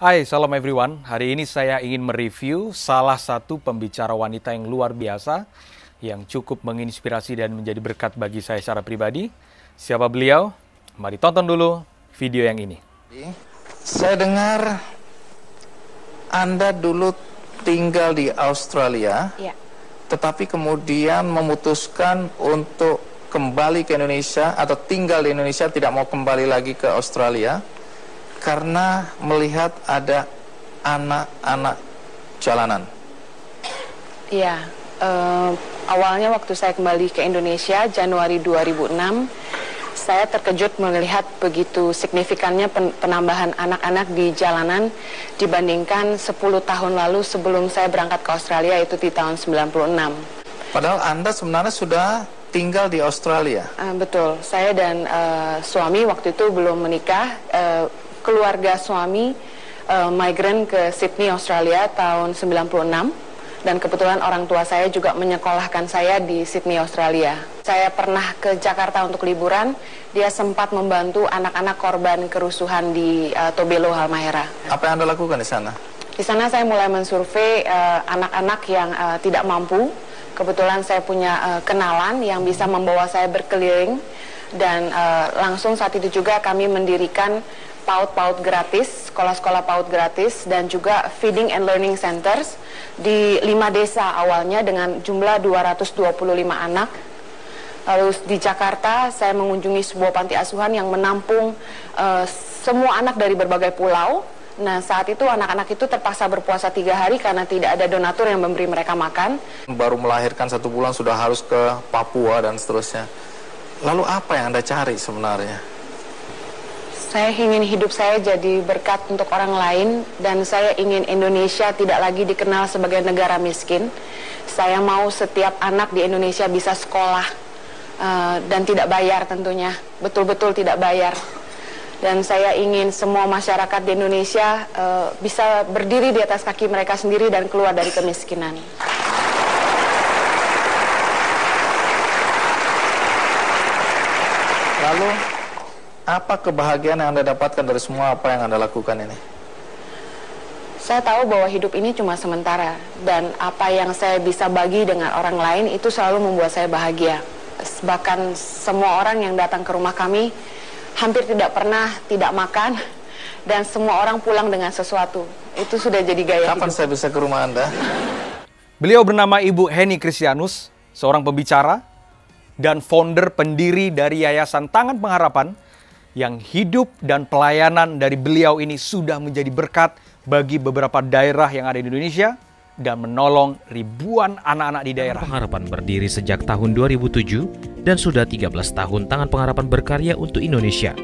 Hai, salam everyone. Hari ini saya ingin mereview salah satu pembicara wanita yang luar biasa yang cukup menginspirasi dan menjadi berkat bagi saya secara pribadi. Siapa beliau? Mari tonton dulu video yang ini. Saya dengar Anda dulu tinggal di Australia, ya. tetapi kemudian memutuskan untuk kembali ke Indonesia atau tinggal di Indonesia tidak mau kembali lagi ke Australia karena melihat ada anak-anak jalanan. Iya, uh, awalnya waktu saya kembali ke Indonesia Januari 2006, saya terkejut melihat begitu signifikannya penambahan anak-anak di jalanan dibandingkan 10 tahun lalu sebelum saya berangkat ke Australia itu di tahun 96. Padahal Anda sebenarnya sudah tinggal di Australia. Uh, betul, saya dan uh, suami waktu itu belum menikah. Uh, keluarga suami uh, eh, migran ke Sydney, Australia tahun 96 dan kebetulan orang tua saya juga menyekolahkan saya di Sydney, Australia. Saya pernah ke Jakarta untuk liburan, dia sempat membantu anak-anak korban kerusuhan di uh, Tobelo, Halmahera. Apa yang Anda lakukan di sana? Di sana saya mulai mensurvei anak eh, anak-anak yang uh, tidak mampu. Kebetulan saya punya uh, kenalan yang bisa membawa saya berkeliling dan uh, langsung saat itu juga kami mendirikan PAUD-PAUD gratis, sekolah-sekolah PAUD gratis dan juga feeding and learning centers di lima desa awalnya dengan jumlah 225 anak. Lalu di Jakarta saya mengunjungi sebuah panti asuhan yang menampung uh, semua anak dari berbagai pulau. Nah saat itu anak-anak itu terpaksa berpuasa tiga hari karena tidak ada donatur yang memberi mereka makan. Baru melahirkan satu bulan sudah harus ke Papua dan seterusnya. Lalu apa yang Anda cari sebenarnya? Saya ingin hidup saya jadi berkat untuk orang lain dan saya ingin Indonesia tidak lagi dikenal sebagai negara miskin. Saya mau setiap anak di Indonesia bisa sekolah uh, dan tidak bayar tentunya, betul-betul tidak bayar. Dan saya ingin semua masyarakat di Indonesia uh, bisa berdiri di atas kaki mereka sendiri dan keluar dari kemiskinan. Lalu apa kebahagiaan yang Anda dapatkan dari semua apa yang Anda lakukan ini? Saya tahu bahwa hidup ini cuma sementara dan apa yang saya bisa bagi dengan orang lain itu selalu membuat saya bahagia. Bahkan semua orang yang datang ke rumah kami hampir tidak pernah tidak makan dan semua orang pulang dengan sesuatu. Itu sudah jadi gaya Kapan hidup. saya bisa ke rumah Anda? Beliau bernama Ibu Heni Kristianus, seorang pembicara dan founder pendiri dari Yayasan Tangan Pengharapan yang hidup dan pelayanan dari beliau ini sudah menjadi berkat bagi beberapa daerah yang ada di Indonesia dan menolong ribuan anak-anak di daerah. Pengharapan berdiri sejak tahun 2007 dan sudah 13 tahun tangan pengharapan berkarya untuk Indonesia.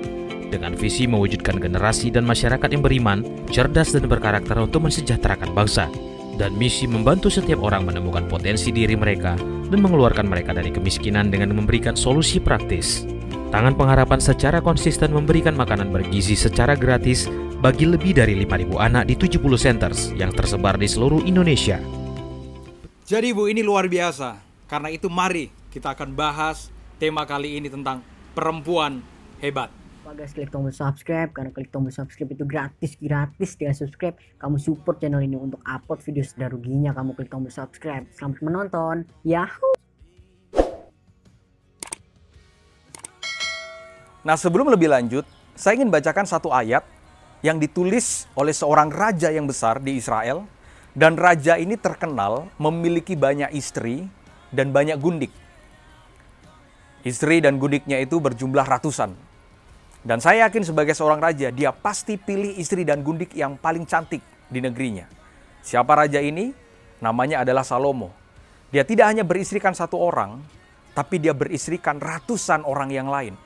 Dengan visi mewujudkan generasi dan masyarakat yang beriman, cerdas dan berkarakter untuk mensejahterakan bangsa. Dan misi membantu setiap orang menemukan potensi diri mereka dan mengeluarkan mereka dari kemiskinan dengan memberikan solusi praktis. Tangan Pengharapan secara konsisten memberikan makanan bergizi secara gratis bagi lebih dari 5.000 anak di 70 centers yang tersebar di seluruh Indonesia. Jadi Bu, ini luar biasa. Karena itu mari kita akan bahas tema kali ini tentang perempuan hebat. Guys, klik tombol subscribe karena klik tombol subscribe itu gratis gratis dia subscribe kamu support channel ini untuk upload video sedaruginya kamu klik tombol subscribe selamat menonton yahoo Nah sebelum lebih lanjut, saya ingin bacakan satu ayat yang ditulis oleh seorang raja yang besar di Israel. Dan raja ini terkenal memiliki banyak istri dan banyak gundik. Istri dan gundiknya itu berjumlah ratusan. Dan saya yakin sebagai seorang raja, dia pasti pilih istri dan gundik yang paling cantik di negerinya. Siapa raja ini? Namanya adalah Salomo. Dia tidak hanya beristrikan satu orang, tapi dia beristrikan ratusan orang yang lain.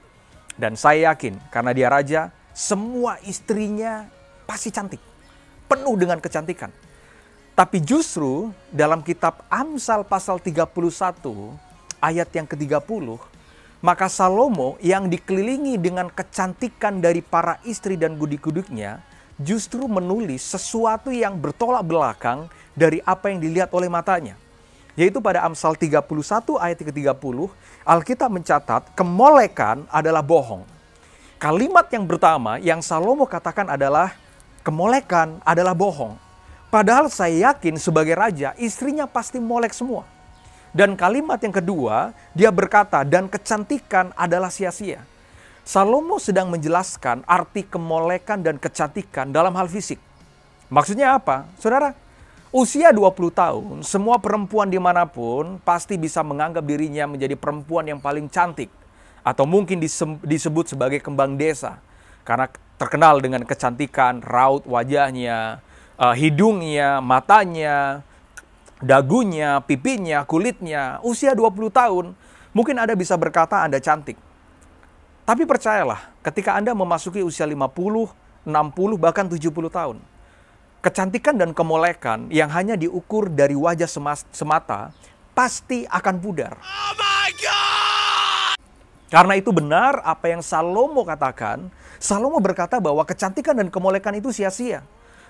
Dan saya yakin karena dia raja, semua istrinya pasti cantik. Penuh dengan kecantikan. Tapi justru dalam kitab Amsal pasal 31 ayat yang ke-30, maka Salomo yang dikelilingi dengan kecantikan dari para istri dan gudik-gudiknya justru menulis sesuatu yang bertolak belakang dari apa yang dilihat oleh matanya yaitu pada Amsal 31 ayat ke-30, Alkitab mencatat kemolekan adalah bohong. Kalimat yang pertama yang Salomo katakan adalah kemolekan adalah bohong. Padahal saya yakin sebagai raja istrinya pasti molek semua. Dan kalimat yang kedua, dia berkata dan kecantikan adalah sia-sia. Salomo sedang menjelaskan arti kemolekan dan kecantikan dalam hal fisik. Maksudnya apa? Saudara, Usia 20 tahun, semua perempuan dimanapun pasti bisa menganggap dirinya menjadi perempuan yang paling cantik. Atau mungkin disebut sebagai kembang desa. Karena terkenal dengan kecantikan, raut wajahnya, eh, hidungnya, matanya, dagunya, pipinya, kulitnya. Usia 20 tahun, mungkin Anda bisa berkata Anda cantik. Tapi percayalah, ketika Anda memasuki usia 50, 60, bahkan 70 tahun, Kecantikan dan kemolekan yang hanya diukur dari wajah semata pasti akan pudar. Oh my God! Karena itu benar apa yang Salomo katakan. Salomo berkata bahwa kecantikan dan kemolekan itu sia-sia.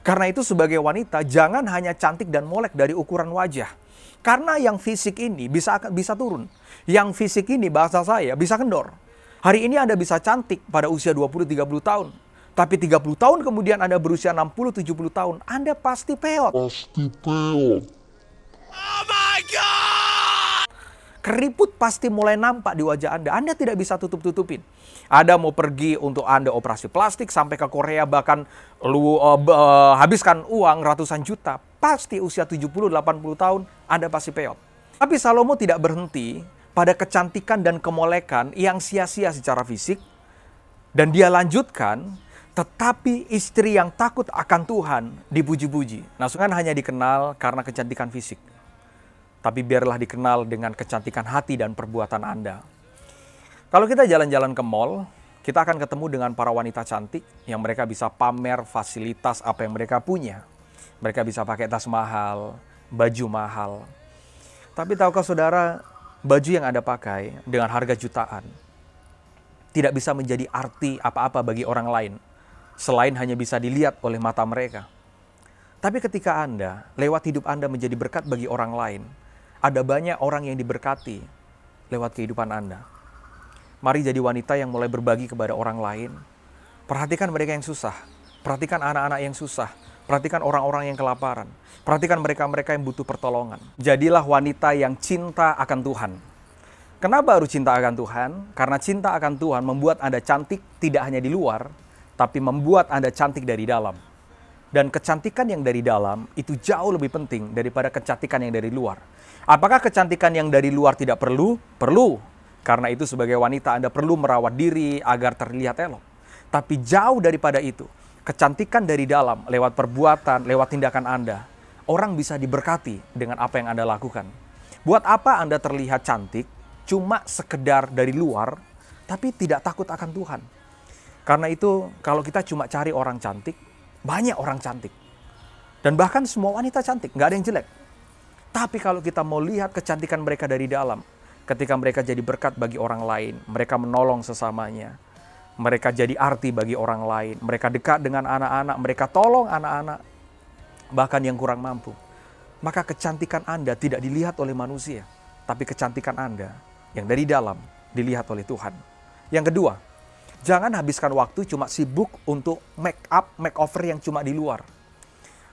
Karena itu sebagai wanita jangan hanya cantik dan molek dari ukuran wajah. Karena yang fisik ini bisa bisa turun. Yang fisik ini bahasa saya bisa kendor. Hari ini Anda bisa cantik pada usia 20-30 tahun. Tapi 30 tahun kemudian Anda berusia 60-70 tahun, Anda pasti peot. Pasti peot. Oh my God! Keriput pasti mulai nampak di wajah Anda. Anda tidak bisa tutup-tutupin. Anda mau pergi untuk Anda operasi plastik sampai ke Korea bahkan lu uh, uh, habiskan uang ratusan juta, pasti usia 70-80 tahun Anda pasti peot. Tapi Salomo tidak berhenti pada kecantikan dan kemolekan yang sia-sia secara fisik dan dia lanjutkan tetapi istri yang takut akan Tuhan dipuji-puji. Nah, kan hanya dikenal karena kecantikan fisik. Tapi biarlah dikenal dengan kecantikan hati dan perbuatan Anda. Kalau kita jalan-jalan ke mall, kita akan ketemu dengan para wanita cantik yang mereka bisa pamer fasilitas apa yang mereka punya. Mereka bisa pakai tas mahal, baju mahal. Tapi tahukah saudara, baju yang Anda pakai dengan harga jutaan tidak bisa menjadi arti apa-apa bagi orang lain selain hanya bisa dilihat oleh mata mereka. Tapi ketika Anda lewat hidup Anda menjadi berkat bagi orang lain, ada banyak orang yang diberkati lewat kehidupan Anda. Mari jadi wanita yang mulai berbagi kepada orang lain. Perhatikan mereka yang susah, perhatikan anak-anak yang susah, perhatikan orang-orang yang kelaparan, perhatikan mereka-mereka yang butuh pertolongan. Jadilah wanita yang cinta akan Tuhan. Kenapa harus cinta akan Tuhan? Karena cinta akan Tuhan membuat Anda cantik tidak hanya di luar, tapi membuat Anda cantik dari dalam. Dan kecantikan yang dari dalam itu jauh lebih penting daripada kecantikan yang dari luar. Apakah kecantikan yang dari luar tidak perlu? Perlu. Karena itu sebagai wanita Anda perlu merawat diri agar terlihat elok. Tapi jauh daripada itu, kecantikan dari dalam lewat perbuatan, lewat tindakan Anda, orang bisa diberkati dengan apa yang Anda lakukan. Buat apa Anda terlihat cantik cuma sekedar dari luar tapi tidak takut akan Tuhan? Karena itu kalau kita cuma cari orang cantik, banyak orang cantik. Dan bahkan semua wanita cantik, nggak ada yang jelek. Tapi kalau kita mau lihat kecantikan mereka dari dalam, ketika mereka jadi berkat bagi orang lain, mereka menolong sesamanya, mereka jadi arti bagi orang lain, mereka dekat dengan anak-anak, mereka tolong anak-anak, bahkan yang kurang mampu. Maka kecantikan Anda tidak dilihat oleh manusia, tapi kecantikan Anda yang dari dalam dilihat oleh Tuhan. Yang kedua, Jangan habiskan waktu cuma sibuk untuk make up, make over yang cuma di luar.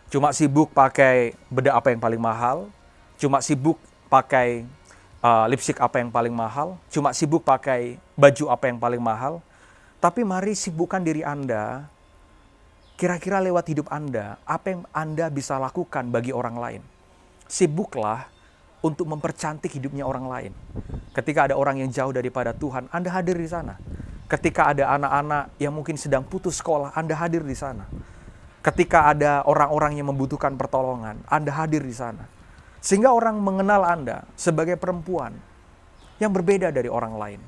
Cuma sibuk pakai bedak apa yang paling mahal, cuma sibuk pakai uh, lipstick apa yang paling mahal, cuma sibuk pakai baju apa yang paling mahal. Tapi mari sibukkan diri Anda kira-kira lewat hidup Anda, apa yang Anda bisa lakukan bagi orang lain. Sibuklah untuk mempercantik hidupnya orang lain. Ketika ada orang yang jauh daripada Tuhan, Anda hadir di sana. Ketika ada anak-anak yang mungkin sedang putus sekolah, Anda hadir di sana. Ketika ada orang-orang yang membutuhkan pertolongan, Anda hadir di sana. Sehingga orang mengenal Anda sebagai perempuan yang berbeda dari orang lain.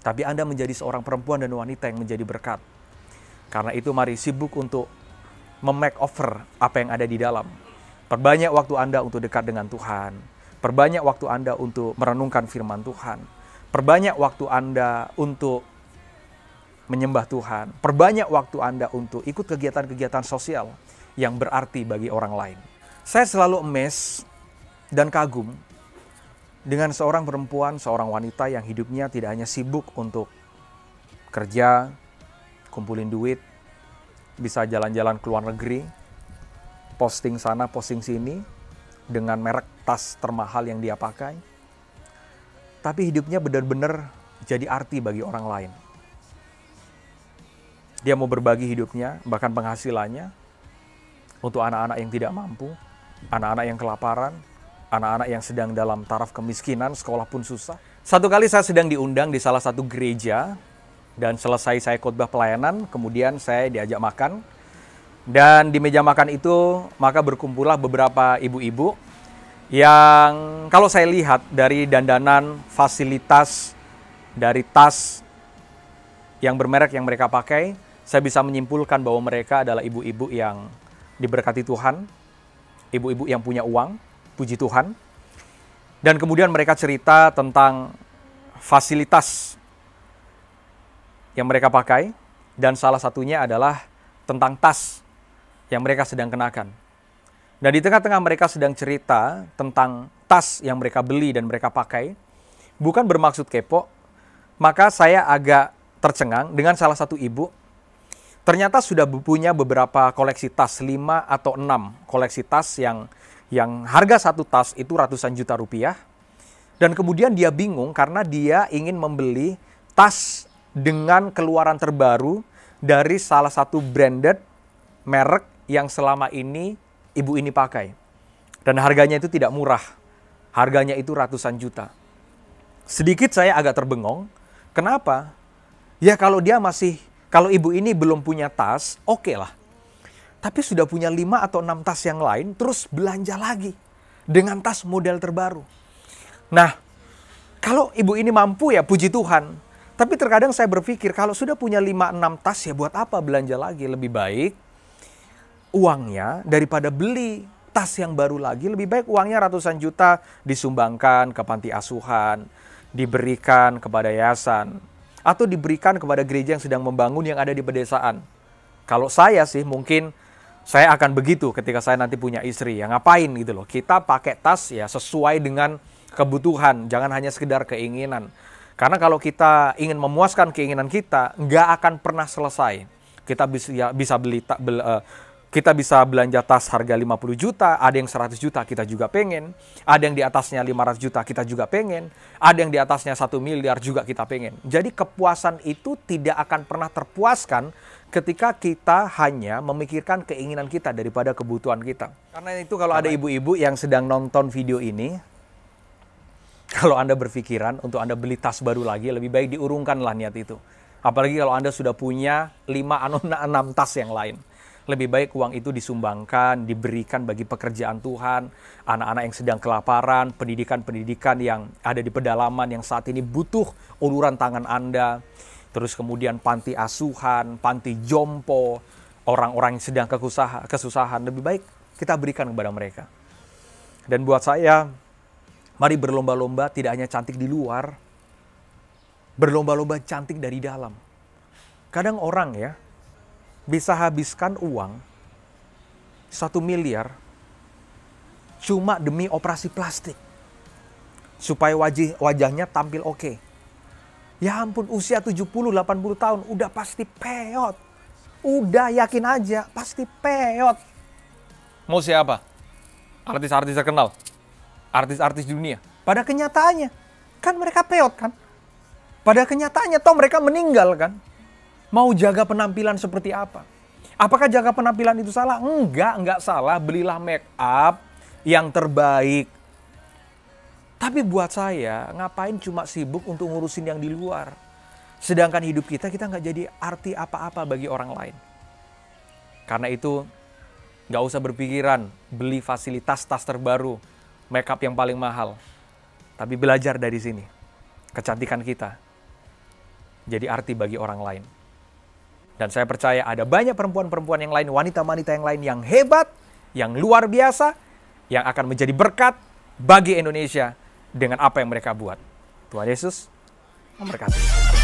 Tapi Anda menjadi seorang perempuan dan wanita yang menjadi berkat. Karena itu mari sibuk untuk memake over apa yang ada di dalam. Perbanyak waktu Anda untuk dekat dengan Tuhan. Perbanyak waktu Anda untuk merenungkan firman Tuhan Perbanyak waktu Anda untuk menyembah Tuhan. Perbanyak waktu Anda untuk ikut kegiatan-kegiatan sosial yang berarti bagi orang lain. Saya selalu emes dan kagum dengan seorang perempuan, seorang wanita yang hidupnya tidak hanya sibuk untuk kerja, kumpulin duit, bisa jalan-jalan ke luar negeri, posting sana, posting sini, dengan merek tas termahal yang dia pakai, tapi hidupnya benar-benar jadi arti bagi orang lain. Dia mau berbagi hidupnya, bahkan penghasilannya, untuk anak-anak yang tidak mampu, anak-anak yang kelaparan, anak-anak yang sedang dalam taraf kemiskinan, sekolah pun susah. Satu kali saya sedang diundang di salah satu gereja, dan selesai saya khotbah pelayanan, kemudian saya diajak makan. Dan di meja makan itu, maka berkumpullah beberapa ibu-ibu yang kalau saya lihat dari dandanan fasilitas dari tas yang bermerek yang mereka pakai, saya bisa menyimpulkan bahwa mereka adalah ibu-ibu yang diberkati Tuhan, ibu-ibu yang punya uang, puji Tuhan. Dan kemudian mereka cerita tentang fasilitas yang mereka pakai dan salah satunya adalah tentang tas yang mereka sedang kenakan nah di tengah-tengah mereka sedang cerita tentang tas yang mereka beli dan mereka pakai, bukan bermaksud kepo, maka saya agak tercengang dengan salah satu ibu. Ternyata sudah punya beberapa koleksi tas, lima atau enam koleksi tas yang yang harga satu tas itu ratusan juta rupiah. Dan kemudian dia bingung karena dia ingin membeli tas dengan keluaran terbaru dari salah satu branded merek yang selama ini ibu ini pakai. Dan harganya itu tidak murah. Harganya itu ratusan juta. Sedikit saya agak terbengong. Kenapa? Ya kalau dia masih, kalau ibu ini belum punya tas, oke okay lah. Tapi sudah punya lima atau enam tas yang lain, terus belanja lagi. Dengan tas model terbaru. Nah, kalau ibu ini mampu ya puji Tuhan. Tapi terkadang saya berpikir kalau sudah punya 5-6 tas ya buat apa belanja lagi? Lebih baik uangnya daripada beli tas yang baru lagi lebih baik uangnya ratusan juta disumbangkan ke panti asuhan, diberikan kepada yayasan atau diberikan kepada gereja yang sedang membangun yang ada di pedesaan. Kalau saya sih mungkin saya akan begitu ketika saya nanti punya istri. Ya ngapain gitu loh. Kita pakai tas ya sesuai dengan kebutuhan, jangan hanya sekedar keinginan. Karena kalau kita ingin memuaskan keinginan kita, nggak akan pernah selesai. Kita bisa ya, bisa beli, tak eh, kita bisa belanja tas harga 50 juta, ada yang 100 juta kita juga pengen, ada yang di atasnya 500 juta kita juga pengen, ada yang di atasnya 1 miliar juga kita pengen. Jadi kepuasan itu tidak akan pernah terpuaskan ketika kita hanya memikirkan keinginan kita daripada kebutuhan kita. Karena itu kalau Karena ada ibu-ibu yang sedang nonton video ini, kalau Anda berpikiran untuk Anda beli tas baru lagi, lebih baik diurungkanlah niat itu. Apalagi kalau Anda sudah punya 5 atau 6 tas yang lain lebih baik uang itu disumbangkan, diberikan bagi pekerjaan Tuhan, anak-anak yang sedang kelaparan, pendidikan-pendidikan yang ada di pedalaman yang saat ini butuh uluran tangan Anda. Terus kemudian panti asuhan, panti jompo, orang-orang yang sedang kesusahan, lebih baik kita berikan kepada mereka. Dan buat saya, mari berlomba-lomba tidak hanya cantik di luar, berlomba-lomba cantik dari dalam. Kadang orang ya, bisa habiskan uang satu miliar cuma demi operasi plastik supaya wajih, wajahnya tampil oke. Okay. Ya ampun usia 70-80 tahun udah pasti peot. Udah yakin aja pasti peot. Mau siapa? Artis-artis terkenal? Artis-artis dunia? Pada kenyataannya kan mereka peot kan? Pada kenyataannya toh mereka meninggal kan? mau jaga penampilan seperti apa. Apakah jaga penampilan itu salah? Enggak, enggak salah. Belilah make up yang terbaik. Tapi buat saya, ngapain cuma sibuk untuk ngurusin yang di luar. Sedangkan hidup kita, kita nggak jadi arti apa-apa bagi orang lain. Karena itu, nggak usah berpikiran beli fasilitas tas terbaru, make up yang paling mahal. Tapi belajar dari sini. Kecantikan kita jadi arti bagi orang lain. Dan saya percaya ada banyak perempuan-perempuan yang lain, wanita-wanita yang lain yang hebat, yang luar biasa, yang akan menjadi berkat bagi Indonesia dengan apa yang mereka buat. Tuhan Yesus memberkati.